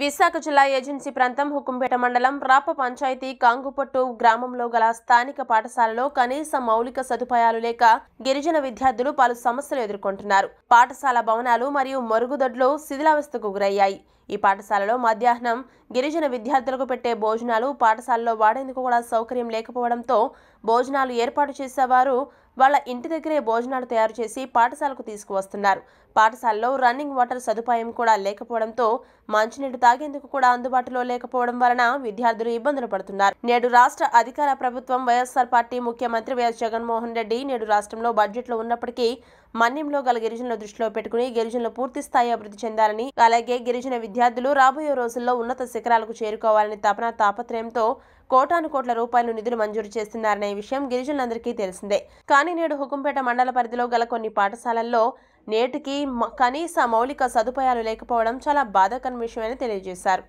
విశాఖ జిల్లా ఏజెన్సీ ప్రాంతం హుకుంపేట మండలం రాప పంచాయతీ కాంగుపట్టు గ్రామంలో గల స్థానిక పాఠశాలలో కనీస మౌలిక సదుపాయాలు లేక గిరిజన విద్యార్థులు పలు సమస్యలు ఎదుర్కొంటున్నారు పాఠశాల భవనాలు మరియు మరుగుదొడ్లు శిథిలావస్థకు గురయ్యాయి ఈ పాఠశాలలో మధ్యాహ్నం గిరిజన విద్యార్థులకు పెట్టే భోజనాలు పాఠశాలలో వాడేందుకు కూడా సౌకర్యం లేకపోవడంతో భోజనాలు ఏర్పాటు చేసేవారు వాళ్ళ ఇంటి దగ్గరే భోజనాలు తయారు చేసి పాఠశాలకు తీసుకువస్తున్నారు పాఠశాలలో రన్నింగ్ వాటర్ సదుపాయం కూడా లేకపోవడంతో మంచినీటి తాగేందుకు కూడా అందుబాటులో లేకపోవడం వలన విద్యార్థులు ఇబ్బందులు పడుతున్నారు నేడు రాష్ట్ర అధికార ప్రభుత్వం వైఎస్ఆర్ పార్టీ ముఖ్యమంత్రి వైఎస్ జగన్మోహన్ రెడ్డి నేడు రాష్ట్రంలో బడ్జెట్లో ఉన్నప్పటికీ మన్యంలో గల గిరిజనుల దృష్టిలో పెట్టుకుని గిరిజనులు పూర్తి స్థాయి అభివృద్ధి చెందాలని అలాగే గిరిజన విద్యార్థులు రాబోయే రోజుల్లో ఉన్నత శిఖరాలకు చేరుకోవాలని తపన తాపత్రయంతో కోటాను కోట్ల రూపాయలు నిధులు మంజూరు చేస్తున్నారనే విషయం గిరిజనులందరికీ తెలిసిందే కానీ నేడు హుకుంపేట మండల పరిధిలో గల కొన్ని పాఠశాలల్లో నేటికి కనీస మౌలిక సదుపాయాలు లేకపోవడం చాలా బాధాకరం విషయమని తెలియజేశారు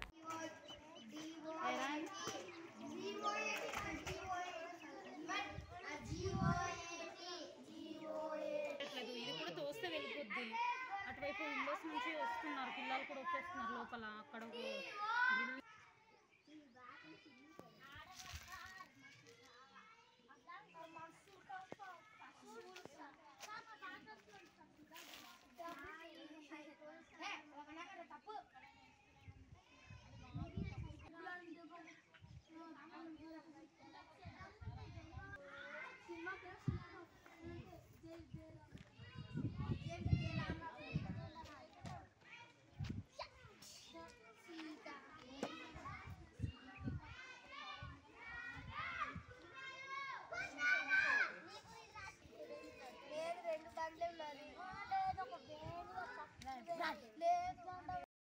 టూ విండోస్ నుంచి వస్తున్నారు పిల్లలు కూడా వచ్చేస్తున్నారు లోపల అక్కడ